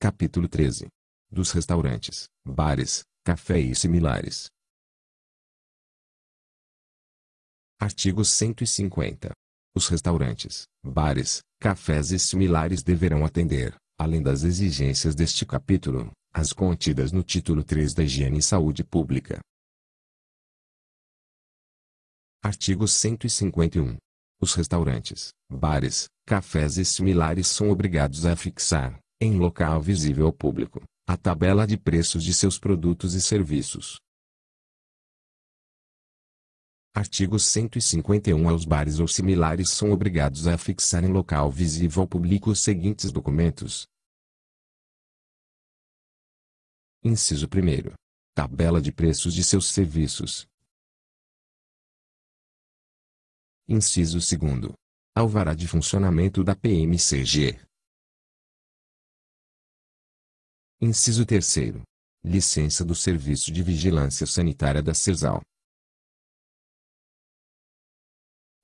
Capítulo 13. Dos restaurantes, bares, café e similares. Artigo 150. Os restaurantes, bares, cafés e similares deverão atender, além das exigências deste capítulo, as contidas no título 3 da Higiene e Saúde Pública. Artigo 151. Os restaurantes, bares, cafés e similares são obrigados a fixar, em local visível ao público, a tabela de preços de seus produtos e serviços. Artigo 151 aos bares ou similares são obrigados a fixar em local visível ao público os seguintes documentos. Inciso 1. Tabela de preços de seus serviços. Inciso 2. Alvará de funcionamento da PMCG. Inciso 3 Licença do Serviço de Vigilância Sanitária da CESAL.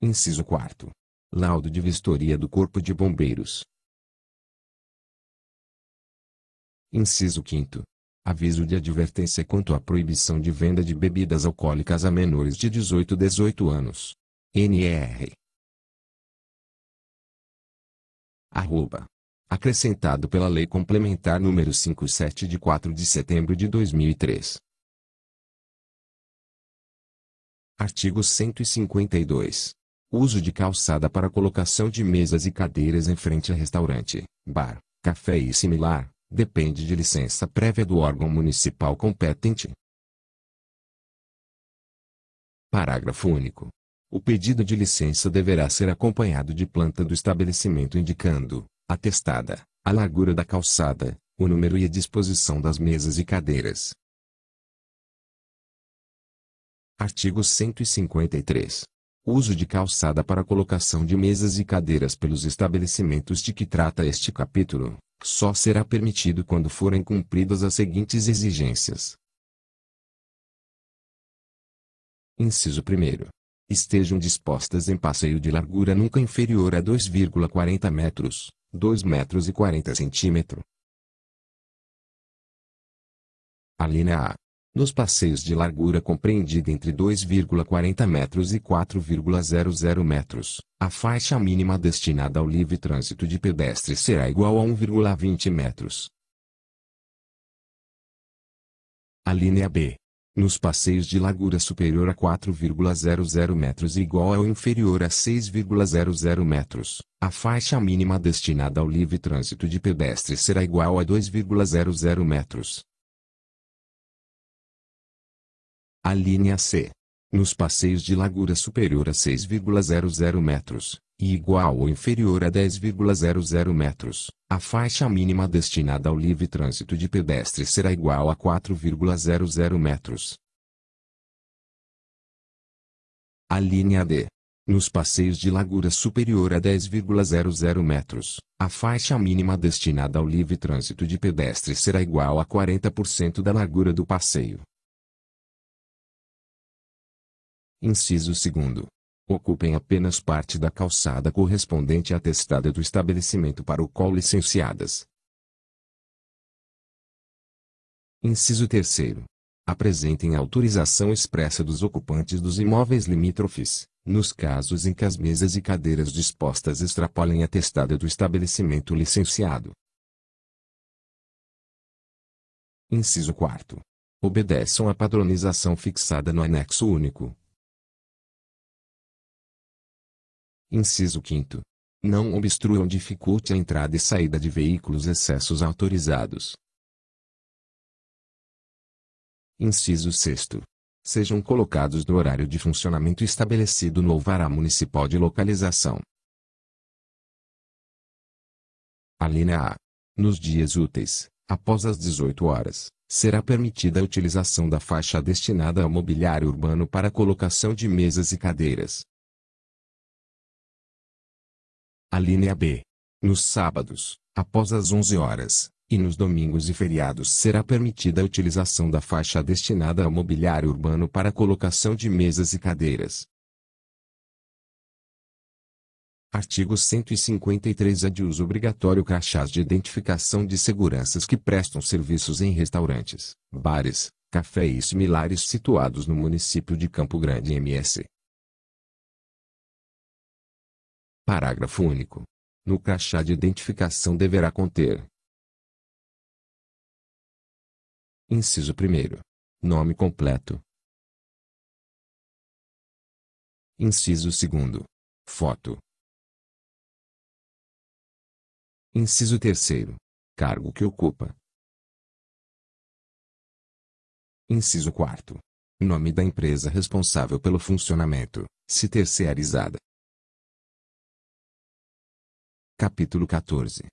Inciso 4 Laudo de vistoria do Corpo de Bombeiros. Inciso 5 Aviso de advertência quanto à proibição de venda de bebidas alcoólicas a menores de 18 a 18 anos. NR. Arroba acrescentado pela Lei Complementar nº 57 de 4 de setembro de 2003. Artigo 152. Uso de calçada para colocação de mesas e cadeiras em frente a restaurante, bar, café e similar, depende de licença prévia do órgão municipal competente. Parágrafo único. O pedido de licença deverá ser acompanhado de planta do estabelecimento indicando, atestada, a largura da calçada, o número e a disposição das mesas e cadeiras. Artigo 153. Uso de calçada para colocação de mesas e cadeiras pelos estabelecimentos de que trata este capítulo, só será permitido quando forem cumpridas as seguintes exigências. Inciso 1 estejam dispostas em passeio de largura nunca inferior a 2,40 metros, 2 metros e 40 centímetro. A linha A. Nos passeios de largura compreendida entre 2,40 metros e 4,00 metros, a faixa mínima destinada ao livre trânsito de pedestres será igual a 1,20 metros. A linha B nos passeios de largura superior a 4,00 metros e igual ou inferior a 6,00 metros, a faixa mínima destinada ao livre trânsito de pedestres será igual a 2,00 metros. A linha C. Nos passeios de largura superior a 6,00 metros, e igual ou inferior a 10,00 metros, a faixa mínima destinada ao livre trânsito de pedestres será igual a 4,00 metros. A linha D. Nos passeios de largura superior a 10,00 metros, a faixa mínima destinada ao livre trânsito de pedestres será igual a 40% da largura do passeio. Inciso 2 ocupem apenas parte da calçada correspondente à testada do estabelecimento para o qual licenciadas. Inciso 3. Apresentem autorização expressa dos ocupantes dos imóveis limítrofes, nos casos em que as mesas e cadeiras dispostas extrapolem a testada do estabelecimento licenciado. Inciso 4. Obedeçam à padronização fixada no anexo único, Inciso 5 não obstrua ou dificulte a entrada e saída de veículos excessos autorizados. Inciso 6. Sejam colocados no horário de funcionamento estabelecido no alvará municipal de localização. Alínea A. Nos dias úteis, após as 18 horas, será permitida a utilização da faixa destinada ao mobiliário urbano para colocação de mesas e cadeiras, Alínea B. Nos sábados, após as 11 horas, e nos domingos e feriados será permitida a utilização da faixa destinada ao mobiliário urbano para colocação de mesas e cadeiras. Artigo 153 A é de uso obrigatório crachás de identificação de seguranças que prestam serviços em restaurantes, bares, cafés e similares situados no município de Campo Grande MS. Parágrafo único. No crachá de identificação deverá conter. Inciso 1. Nome completo. Inciso 2. Foto. Inciso 3. Cargo que ocupa. Inciso 4. Nome da empresa responsável pelo funcionamento, se terceirizada, Capítulo 14